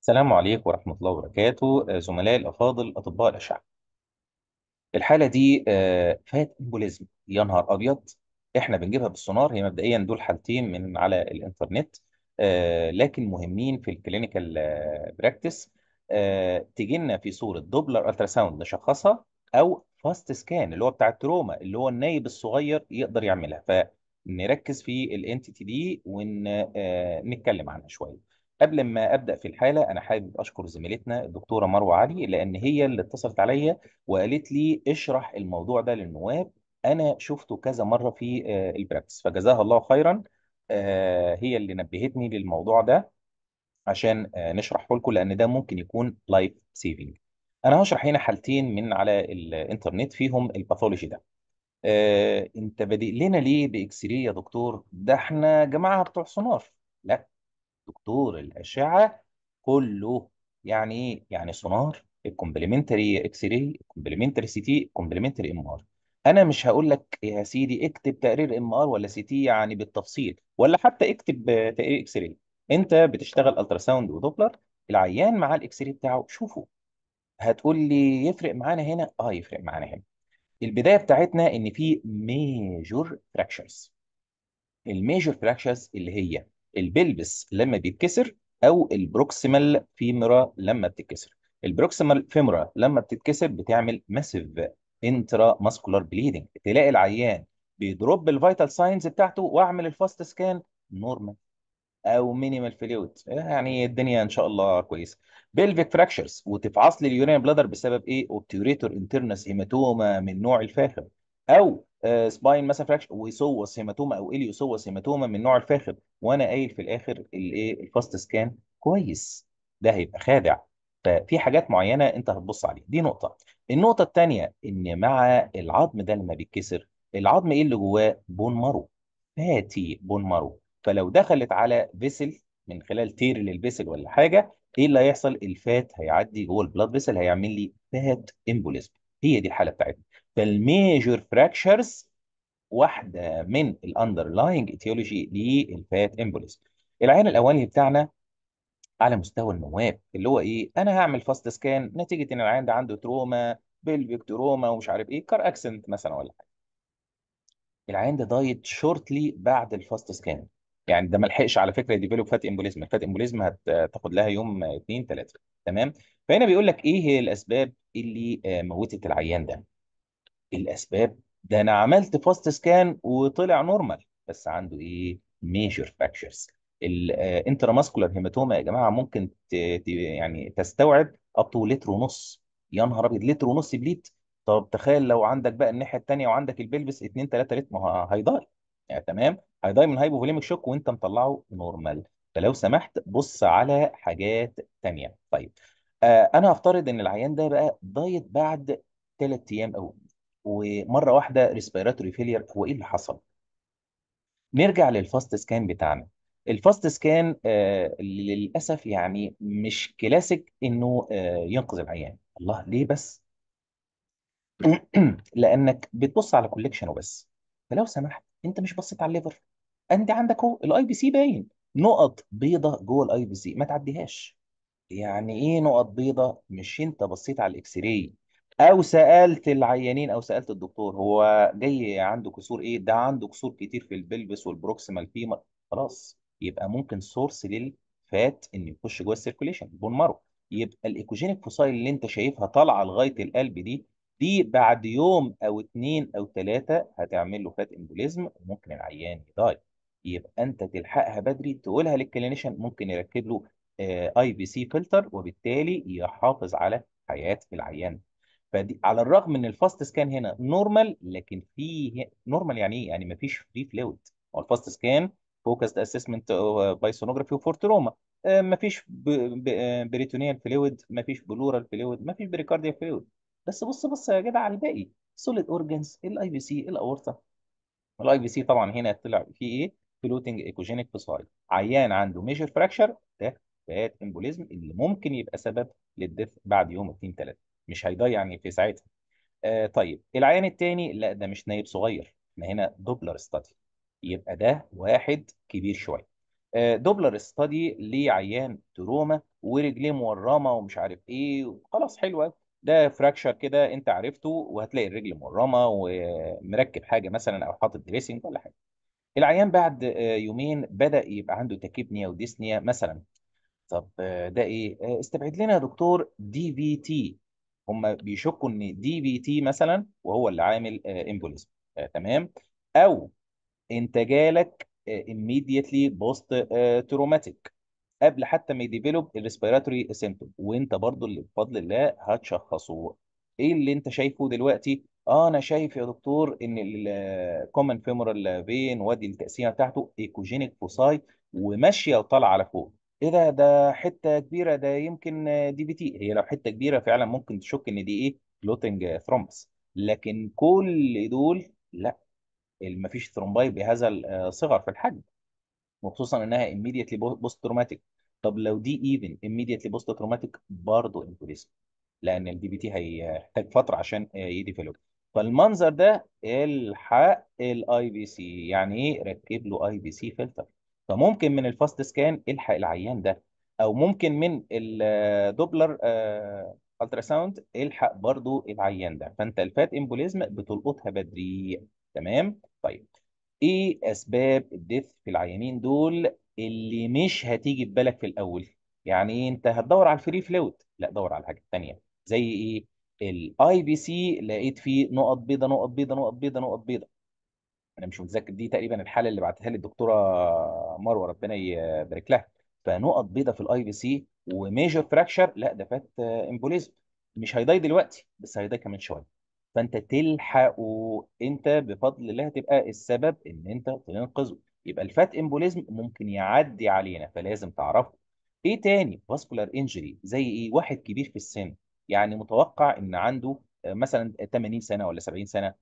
السلام عليكم ورحمة الله وبركاته آه، زملائي الأفاضل أطباء الأشعة الحالة دي آه، فات إمبوليزم يا نهار أبيض إحنا بنجيبها بالسونار هي مبدئيا دول حالتين من على الإنترنت آه، لكن مهمين في الكلينيكال براكتس تيجي لنا في صورة دوبلر ألتراساوند نشخصها أو فاست سكان اللي هو بتاع التروما اللي هو النايب الصغير يقدر يعملها فنركز في الانتيتي دي ونتكلم عنها شوية قبل ما ابدا في الحاله انا حابب اشكر زميلتنا الدكتوره مروه علي لان هي اللي اتصلت عليا وقالت لي اشرح الموضوع ده للنواب انا شفته كذا مره في آه، البراكتس فجزاها الله خيرا آه، هي اللي نبهتني للموضوع ده عشان آه، نشرحه لكم لان ده ممكن يكون لايف سيفنج انا هشرح هنا حالتين من على الانترنت فيهم الباثولوجي ده انت بادئ لنا ليه باكسري يا دكتور ده احنا جماعه بتوع سونار لا دكتور الأشعة كله يعني إيه؟ يعني سونار الكومبلمنتري اكس راي الكومبلمنتري سي تي الكومبلمنتري ام ار انا مش هقول لك يا سيدي اكتب تقرير ام ار ولا سي تي يعني بالتفصيل ولا حتى اكتب تقرير اكس راي انت بتشتغل الترا ساوند ودوبلر العيان مع الاكس راي بتاعه شوفه هتقول لي يفرق معانا هنا اه يفرق معانا هنا البدايه بتاعتنا ان في ميجور فراكشرز الميجور فراكشرز اللي هي البلبس لما بيتكسر او البروكسيمال فيمرا لما بتتكسر البروكسيمال فيمرا لما بتتكسر بتعمل ماسيف انترا ماسكولار بليدنج تلاقي العيان بيضرب الفيتال ساينز بتاعته واعمل الفاست سكان نورمال او مينيمال فلويد يعني الدنيا ان شاء الله كويسه بيلفيك فراكشرز وتفعص لي اليورين بلادر بسبب ايه اوبتيوريتور انترنس هيماتوما من نوع الفاخر او سباين مثلا فراكش وسوس هيماتوما او اليوسوس هيماتوما من نوع الفاخر وانا قايل في الاخر الايه الفاست سكان كويس ده هيبقى خادع ففي حاجات معينه انت هتبص عليها دي نقطه النقطه الثانيه ان مع العظم ده لما بيتكسر العظم ايه اللي جواه بون مارو فاتي بون مارو فلو دخلت على فيسل من خلال تير للفيسل ولا حاجه ايه اللي هيحصل الفات هيعدي جوه البلاد فيسل هيعمل لي فات امبوليزم هي دي الحاله بتاعتنا فالميجور فراكشرز واحده من الاندرلاينج ايتيولوجي للفات امبوليزم العين الاولاني بتاعنا على مستوى النواب اللي هو ايه انا هعمل فاست سكان نتيجه ان العيان ده عنده تروما بلفيك تروما ومش عارف ايه كار اكسنت مثلا ولا حاجه العيان ده دايت شورتلي بعد الفاست سكان يعني ده ما لحقش على فكره يديفلوب فات امبوليزم الفات امبوليزم هتاخد لها يوم اثنين ثلاثه تمام فهنا بيقول لك ايه هي الاسباب اللي آه، موتت العيان ده الاسباب ده انا عملت فاست سكان وطلع نورمال بس عنده ايه ميجر فراكشرز الانتراماسكولار هيماتوما يا جماعه ممكن يعني تستوعب اب تو لتر ونص يا نهار ابيض لتر ونص بليت طب تخيل لو عندك بقى الناحيه الثانيه وعندك البلبس 2 3 لتر ما هيضاي آه، يعني تمام هيضاي من هايبوفوليميك شوك وانت مطلعه نورمال فلو سمحت بص على حاجات ثانيه طيب آه انا هفترض ان العيان ده بقى دايت بعد ثلاث ايام او ومره واحده ريسبيراتوري فيلير هو ايه اللي حصل؟ نرجع للفاست سكان بتاعنا الفاست آه، سكان للاسف يعني مش كلاسيك انه آه، ينقذ العيان الله ليه بس؟ لانك بتبص على كوليكشن وبس فلو سمحت انت مش بصيت على الليفر انت عندك اهو الاي بي سي باين نقط بيضة جوه الاي بي سي ما تعديهاش يعني ايه نقط بيضة مش انت بصيت على الاكس راي او سالت العيانين او سالت الدكتور هو جاي عنده كسور ايه ده عنده كسور كتير في البلبس والبروكسيمال فيمر خلاص يبقى ممكن سورس للفات انه يخش جوه السيركوليشن بون مارو يبقى الايكوجينيك فوسايل اللي انت شايفها طالعه لغايه القلب دي دي بعد يوم او اتنين او تلاته هتعمل له فات امبوليزم وممكن العيان يداي يبقى انت تلحقها بدري تقولها للكلينيشن ممكن يركب له اي بي سي فلتر وبالتالي يحافظ على حياه العيان فدي على الرغم ان الفاست سكان هنا نورمال لكن في نورمال يعني ايه؟ يعني ما فيش فري فلويد هو الفاست سكان فوكست اسسمنت باي سونوجرافي وفور تروما ما فيش بريتونيال فلويد ما فيش بلورال فلويد ما فيش بريكارديال فلويد بس بص بص يا جدع على الباقي سوليد اورجنز الاي بي سي الاورطه الاي بي سي طبعا هنا طلع في ايه؟ فلوتنج ايكوجينيك فيسايد عيان عنده ميجر فراكشر ده فات امبوليزم اللي ممكن يبقى سبب للدف بعد يوم 2 3 مش هيضيع يعني في ساعتها آه طيب العيان التاني لا ده مش نايب صغير احنا هنا دوبلر ستادي يبقى ده واحد كبير شويه آه دوبلر ستادي ليه عيان تروما ورجليه مورمه ومش عارف ايه خلاص حلوه ده فراكشر كده انت عرفته وهتلاقي الرجل مورمه ومركب حاجه مثلا او حاطط دريسنج ولا حاجه العيان بعد آه، يومين بدأ يبقى عنده تاكيبنيا وديسنيا مثلا طب آه، ده ايه آه، استبعد لنا يا دكتور دي في تي هم بيشكوا ان دي بي تي مثلا وهو اللي عامل امبوليزم آه، آه، تمام او انت جالك آه، immediately بوست تروماتيك قبل حتى ما يديفلوب الريسبيراتوري سيمتوم وانت برضو اللي بفضل الله هتشخصه ايه اللي انت شايفه دلوقتي اه انا شايف يا دكتور ان الكومن فيمورال فين وادي التقسيمه بتاعته ايكوجينيك فوساي وماشيه وطالعه على فوق ايه ده ده حته كبيره ده يمكن دي بي تي هي لو حته كبيره فعلا ممكن تشك ان دي ايه كلوتنج ثرومبس لكن كل دول لا مفيش ثرومباي بهذا الصغر آه، في الحجم وخصوصا انها immediately بوست تروماتيك طب لو دي ايفن immediately بوست تروماتيك برضه انفوليزم لان الدي بي تي هيحتاج فتره عشان آه، يديفلوب فالمنظر ده الحق الاي بي سي يعني ايه ركب له اي بي سي فلتر فممكن من الفاست سكان الحق العيان ده او ممكن من الدوبلر الترا آه، ساوند الحق برضو العيان ده فانت الفات امبوليزم بتلقطها بدري تمام طيب ايه اسباب الديث في العيانين دول اللي مش هتيجي في بالك في الاول يعني ايه انت هتدور على الفري فلويد لا دور على حاجه ثانيه زي ايه الاي بي سي لقيت فيه نقط بيضاء نقط بيضاء نقط بيضاء نقط بيضاء انا مش متذكر دي تقريبا الحاله اللي بعتها لي الدكتوره مروه ربنا يبارك لها فنقط بيضاء في الاي بي سي وميجر فراكشر لا ده فات امبوليزم مش هيضاي دلوقتي بس هيضاي كمان شويه فانت تلحقه انت بفضل الله هتبقى السبب ان انت تنقذه يبقى الفات امبوليزم ممكن يعدي علينا فلازم تعرفه ايه تاني فاسكولار انجري زي ايه واحد كبير في السن يعني متوقع ان عنده مثلا 80 سنه ولا 70 سنه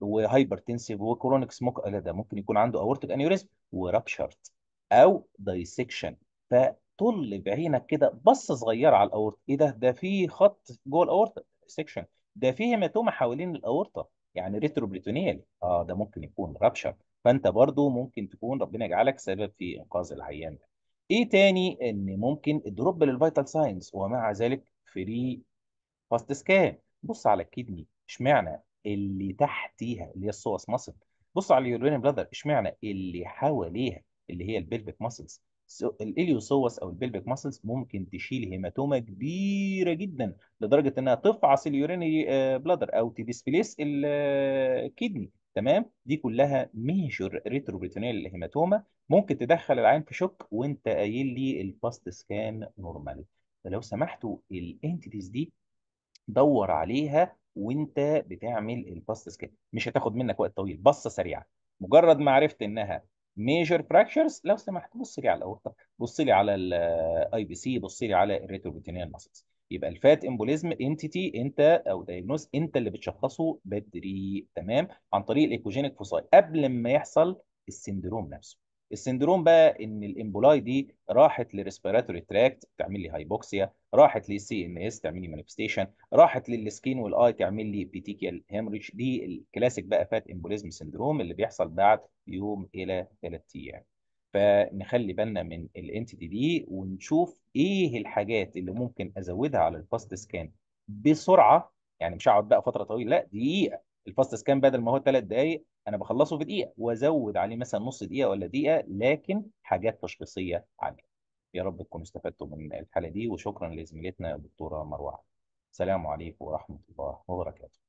وهايبرتنسيف وكرونيك سموك لا ده ممكن يكون عنده اورتيك انيوريزم ورابشرت او دايسكشن فطل بعينك كده بصه صغيره على الاورت ايه ده ده في خط جوه الاورت سكشن ده في هيماتوما حوالين الاورطه يعني ريتروبليتونيال اه ده ممكن يكون رابشر فانت برضو ممكن تكون ربنا يجعلك سبب في انقاذ العيان ده ايه تاني ان ممكن الدروب للفيتال ساينز ومع ذلك فري فاست سكان بص على الكدني اشمعنى اللي تحتيها اللي هي الصوص ماسل بص على اليورينال بلاذر اشمعنى اللي حواليها اللي هي البلبك ماسلز الاليوسوس او البلبك ماسلز ممكن تشيل هيماتوما كبيره جدا لدرجه انها تفعص اليورينري بلادر آه، او تديسبليس الكدني آه، تمام دي كلها ميجر ريتروبريتونيال هيماتوما ممكن تدخل العين في شوك وانت قايل لي الباست سكان نورمال فلو سمحتوا الانتيتيز دي دور عليها وانت بتعمل الباست سكيب مش هتاخد منك وقت طويل بصه سريعه مجرد ما عرفت انها ميجر فراكشرز لو سمحت بص لي على الاورطه بص لي على الاي بي سي بص لي على الريتروبيتينيال ماسلز يبقى الفات امبوليزم انتيتي انت او دايجنوز انت اللي بتشخصه بدري تمام عن طريق الايكوجينيك فوساي قبل ما يحصل السندروم نفسه السندروم بقى ان الامبولاي دي راحت للريسبيراتوري تراكت تعمل لي هايبوكسيا راحت للسي ان اس تعمل لي مانيفستيشن راحت للسكين والاي تعمل لي بيتيكيال هيمريج دي الكلاسيك بقى فات امبوليزم سندروم اللي بيحصل بعد يوم الى ثلاث ايام فنخلي بالنا من الانتيتي دي ونشوف ايه الحاجات اللي ممكن ازودها على الفاست سكان بسرعه يعني مش هقعد بقى فتره طويله لا دقيقه الفاست سكان بدل ما هو ثلاث دقائق انا بخلصه في دقيقه وازود عليه مثلا نص دقيقه ولا دقيقه لكن حاجات تشخيصيه عاليه يا رب تكونوا استفدتوا من الحاله دي وشكرا لزميلتنا الدكتوره مروه السلام عليكم ورحمه الله وبركاته